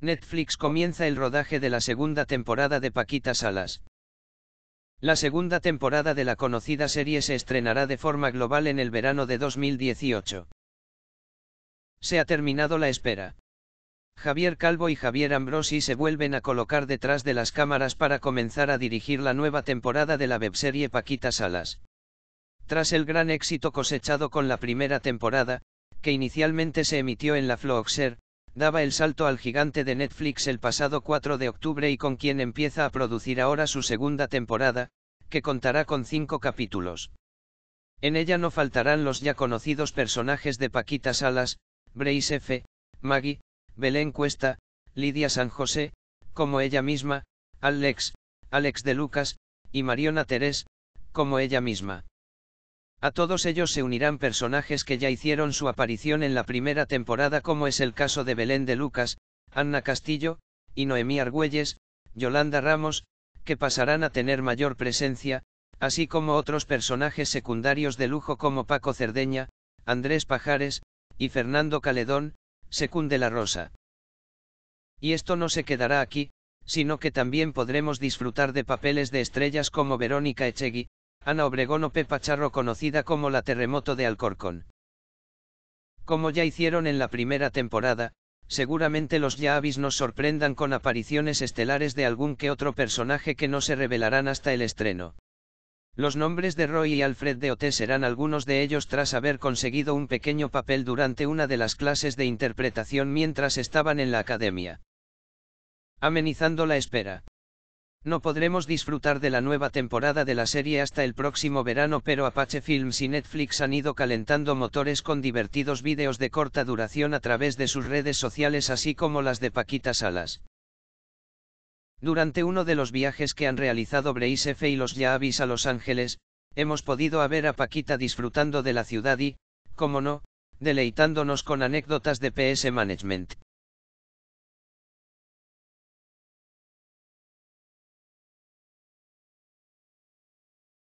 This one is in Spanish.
Netflix comienza el rodaje de la segunda temporada de Paquita Salas. La segunda temporada de la conocida serie se estrenará de forma global en el verano de 2018. Se ha terminado la espera. Javier Calvo y Javier Ambrosi se vuelven a colocar detrás de las cámaras para comenzar a dirigir la nueva temporada de la webserie Paquita Salas. Tras el gran éxito cosechado con la primera temporada, que inicialmente se emitió en la Floxer, daba el salto al gigante de Netflix el pasado 4 de octubre y con quien empieza a producir ahora su segunda temporada, que contará con cinco capítulos. En ella no faltarán los ya conocidos personajes de Paquita Salas, Brace F., Maggie, Belén Cuesta, Lidia San José, como ella misma, Alex, Alex de Lucas, y Mariona Terés, como ella misma. A todos ellos se unirán personajes que ya hicieron su aparición en la primera temporada como es el caso de Belén de Lucas, Anna Castillo, y Noemí Argüelles, Yolanda Ramos, que pasarán a tener mayor presencia, así como otros personajes secundarios de lujo como Paco Cerdeña, Andrés Pajares, y Fernando Caledón, Secunde la Rosa. Y esto no se quedará aquí, sino que también podremos disfrutar de papeles de estrellas como Verónica Echegui, Ana Obregón o Pepa Charro conocida como la Terremoto de Alcorcón. Como ya hicieron en la primera temporada, seguramente los Yavis nos sorprendan con apariciones estelares de algún que otro personaje que no se revelarán hasta el estreno. Los nombres de Roy y Alfred de Ote serán algunos de ellos tras haber conseguido un pequeño papel durante una de las clases de interpretación mientras estaban en la academia. Amenizando la espera. No podremos disfrutar de la nueva temporada de la serie hasta el próximo verano, pero Apache Films y Netflix han ido calentando motores con divertidos vídeos de corta duración a través de sus redes sociales, así como las de Paquita Salas. Durante uno de los viajes que han realizado Blaise F. y los Yavis a Los Ángeles, hemos podido ver a Paquita disfrutando de la ciudad y, como no, deleitándonos con anécdotas de PS Management.